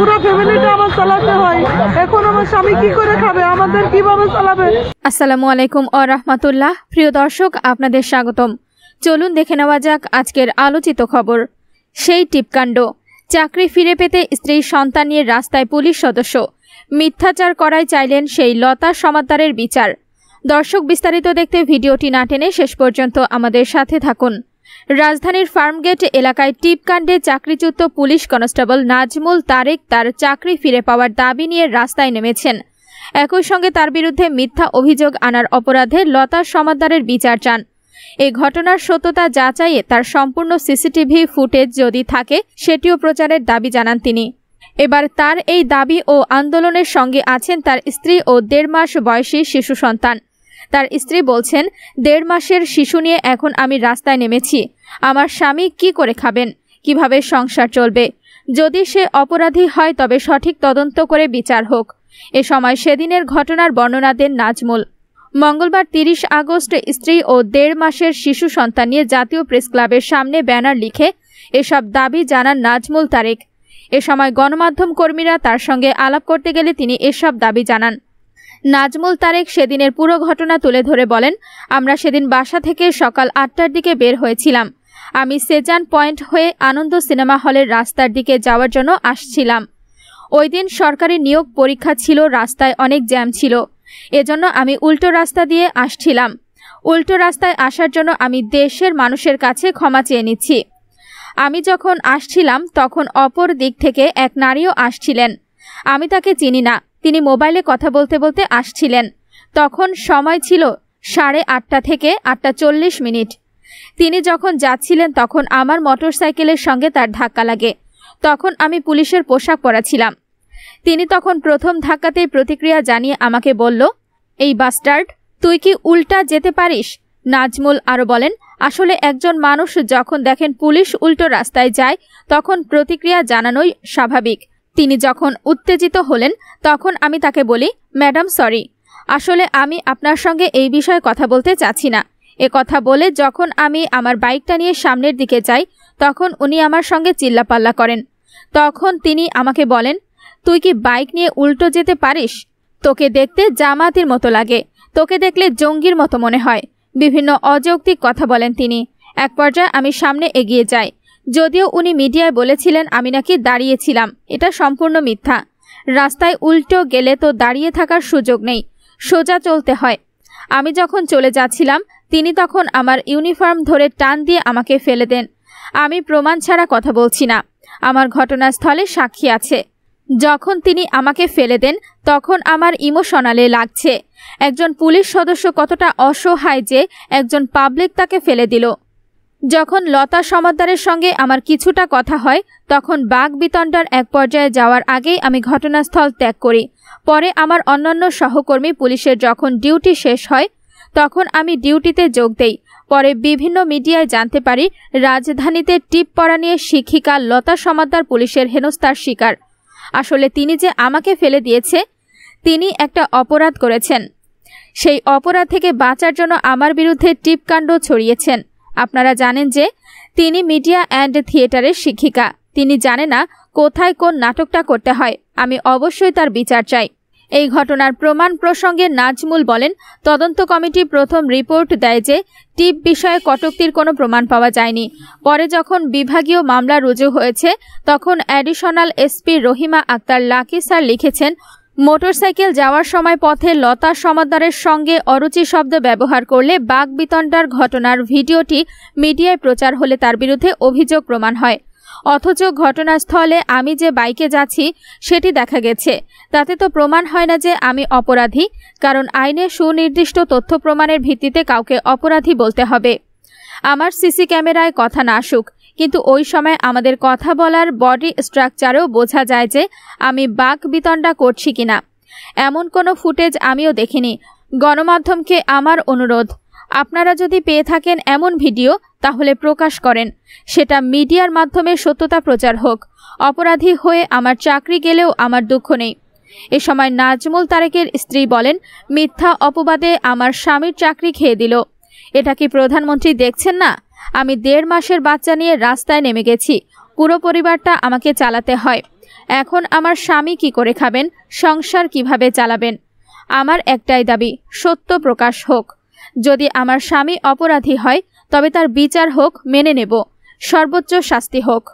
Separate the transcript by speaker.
Speaker 1: পুরো ফ্যামিলিটা আমার চালাতে হয় এখন আমার স্বামী কি করে খাবে আমাদের কিভাবে চালাবে আসসালামু আলাইকুম ও রাহমাতুল্লাহ প্রিয় দর্শক আপনাদের স্বাগতম চলুন দেখে নেওয়া যাক আজকের আলোচিত খবর সেই টিপকাণ্ড চাকরি ফিরে পেতে স্ত্রী সন্তান নিয়ে রাস্তায় পুলিশ সদস্য মিথ্যাচার করায় চাইলেন সেই লতা সমাদ্দারের বিচার দর্শক বিস্তারিত দেখতে ভিডিওটি না টেনে শেষ পর্যন্ত আমাদের সাথে থাকুন রাজধানীর ফার্মগেট এলাকায় টিপকাণ্ডে চাকরিচ্যুত পুলিশ কনস্টেবল নাজমুল তারেক তার চাকরি ফিরে পাওয়ার দাবি নিয়ে রাস্তায় নেমেছেন একই সঙ্গে তার বিরুদ্ধে মিথ্যা অভিযোগ আনার অপরাধে লতা সমাদ্দারের বিচার চান এ ঘটনার সত্যতা যাচাইয়ে তার সম্পূর্ণ সিসিটিভি ফুটেজ যদি থাকে সেটিও প্রচারের দাবি জানান তিনি এবার তার এই দাবি ও আন্দোলনের সঙ্গে আছেন তার স্ত্রী ও দেড় মাস বয়সী শিশু সন্তান তার স্ত্রী বলছেন দেড় মাসের শিশু নিয়ে এখন আমি রাস্তায় নেমেছি আমার স্বামী কি করে খাবেন কিভাবে সংসার চলবে যদি সে অপরাধী হয় তবে সঠিক তদন্ত করে বিচার হোক এ সময় সেদিনের ঘটনার বর্ণনা দেন নাজমুল মঙ্গলবার তিরিশ আগস্ট স্ত্রী ও দেড় মাসের শিশু সন্তান নিয়ে জাতীয় প্রেস ক্লাবের সামনে ব্যানার লিখে এসব দাবি জানান নাজমুল তারেক এ সময় গণমাধ্যম কর্মীরা তার সঙ্গে আলাপ করতে গেলে তিনি এসব দাবি জানান নাজমুল তারেক সেদিনের পুরো ঘটনা তুলে ধরে বলেন আমরা সেদিন বাসা থেকে সকাল আটটার দিকে বের হয়েছিলাম আমি সেজান পয়েন্ট হয়ে আনন্দ সিনেমা হলের রাস্তার দিকে যাওয়ার জন্য আসছিলাম ওই দিন সরকারি নিয়োগ পরীক্ষা ছিল রাস্তায় অনেক জ্যাম ছিল এজন্য আমি উল্টো রাস্তা দিয়ে আসছিলাম উল্টো রাস্তায় আসার জন্য আমি দেশের মানুষের কাছে ক্ষমা চেয়ে নিচ্ছি আমি যখন আসছিলাম তখন অপর দিক থেকে এক নারীও আসছিলেন আমি তাকে চিনি না তিনি মোবাইলে কথা বলতে বলতে আসছিলেন তখন সময় ছিল সাড়ে আটটা থেকে আটটা চল্লিশ মিনিট তিনি যখন যাচ্ছিলেন তখন আমার মোটরসাইকেলের সঙ্গে তার ধাক্কা লাগে তখন আমি পুলিশের পোশাক পরা ছিলাম তিনি তখন প্রথম ধাক্কাতেই প্রতিক্রিয়া জানিয়ে আমাকে বলল এই বাস্টার্ড তুই কি উল্টা যেতে পারিস নাজমুল আরও বলেন আসলে একজন মানুষ যখন দেখেন পুলিশ উল্টো রাস্তায় যায় তখন প্রতিক্রিয়া জানানোই স্বাভাবিক তিনি যখন উত্তেজিত হলেন তখন আমি তাকে বলি ম্যাডাম সরি আসলে আমি আপনার সঙ্গে এই বিষয়ে কথা বলতে চাচ্ছি না এ কথা বলে যখন আমি আমার বাইকটা নিয়ে সামনের দিকে যাই তখন উনি আমার সঙ্গে চিল্লাপাল্লা করেন তখন তিনি আমাকে বলেন তুই কি বাইক নিয়ে উল্টো যেতে পারিস তোকে দেখতে জামাতির মতো লাগে তোকে দেখলে জঙ্গির মতো মনে হয় বিভিন্ন অযৌক্তিক কথা বলেন তিনি এক পর্যায়ে আমি সামনে এগিয়ে যাই যদিও উনি মিডিয়ায় বলেছিলেন আমি নাকি দাঁড়িয়েছিলাম এটা সম্পূর্ণ মিথ্যা রাস্তায় উল্টো গেলে তো দাঁড়িয়ে থাকার সুযোগ নেই সোজা চলতে হয় আমি যখন চলে যাচ্ছিলাম তিনি তখন আমার ইউনিফর্ম ধরে টান দিয়ে আমাকে ফেলে দেন আমি প্রমাণ ছাড়া কথা বলছি না আমার ঘটনাস্থলে সাক্ষী আছে যখন তিনি আমাকে ফেলে দেন তখন আমার ইমোশনালে লাগছে একজন পুলিশ সদস্য কতটা অসহায় যে একজন পাবলিক তাকে ফেলে দিল যখন লতা সমাদ্দারের সঙ্গে আমার কিছুটা কথা হয় তখন বাঘ বিতণ্ডার এক পর্যায়ে যাওয়ার আগেই আমি ঘটনাস্থল ত্যাগ করি পরে আমার অন্যান্য সহকর্মী পুলিশের যখন ডিউটি শেষ হয় তখন আমি ডিউটিতে যোগ দেই পরে বিভিন্ন মিডিয়ায় জানতে পারি রাজধানীতে টিপ পড়া নিয়ে শিক্ষিকা লতা সমাদ্দার পুলিশের হেনস্থার শিকার আসলে তিনি যে আমাকে ফেলে দিয়েছে তিনি একটা অপরাধ করেছেন সেই অপরাধ থেকে বাঁচার জন্য আমার বিরুদ্ধে টিপকাণ্ড ছড়িয়েছেন আপনারা জানেন যে তিনি মিডিয়া অ্যান্ড থিয়েটারের শিক্ষিকা তিনি জানে না কোথায় কোন নাটকটা করতে হয় আমি অবশ্যই তার বিচার চাই এই ঘটনার প্রমাণ প্রসঙ্গে নাজমুল বলেন তদন্ত কমিটি প্রথম রিপোর্ট দেয় যে টিপ বিষয়ে কটকটির কোনো প্রমাণ পাওয়া যায়নি পরে যখন বিভাগীয় মামলা রুজু হয়েছে তখন additional SP Rahima Akter Lucky sir লিখেছেন মোটরসাইকেল যাওয়ার সময় পথে লতা সমাদারের সঙ্গে অরুচি শব্দ ব্যবহার করলে বাঘ বিতণ্ডার ঘটনার ভিডিওটি মিডিয়ায় প্রচার হলে তার বিরুদ্ধে অভিযোগ প্রমাণ হয় অথচ ঘটনাস্থলে আমি যে বাইকে যাচ্ছি সেটি দেখা গেছে তাতে তো প্রমাণ হয় না যে আমি অপরাধী কারণ আইনে সুনির্দিষ্ট তথ্য প্রমাণের ভিত্তিতে কাউকে অপরাধী বলতে হবে আমার সিসি ক্যামেরায় কথা না আসুক কিন্তু ওই সময় আমাদের কথা বলার বডি স্ট্রাকচারেও বোঝা যায় যে আমি বাক বিতণ্ডা করছি কিনা এমন কোনো ফুটেজ আমিও দেখিনি গণমাধ্যমকে আমার অনুরোধ আপনারা যদি পেয়ে থাকেন এমন ভিডিও তাহলে প্রকাশ করেন সেটা মিডিয়ার মাধ্যমে সত্যতা প্রচার হোক অপরাধী হয়ে আমার চাকরি গেলেও আমার দুঃখ নেই এ সময় নাজমুল তারেকের স্ত্রী বলেন মিথ্যা অপবাদে আমার স্বামীর চাকরি খেয়ে দিল এটা কি প্রধানমন্ত্রী দেখছেন না আমি দেড় মাসের বাচ্চা নিয়ে রাস্তায় নেমে গেছি পুরো পরিবারটা আমাকে চালাতে হয় এখন আমার স্বামী কি করে খাবেন সংসার কিভাবে চালাবেন আমার একটাই দাবি সত্য প্রকাশ হোক যদি আমার স্বামী অপরাধী হয় তবে তার বিচার হোক মেনে নেব সর্বোচ্চ শাস্তি হোক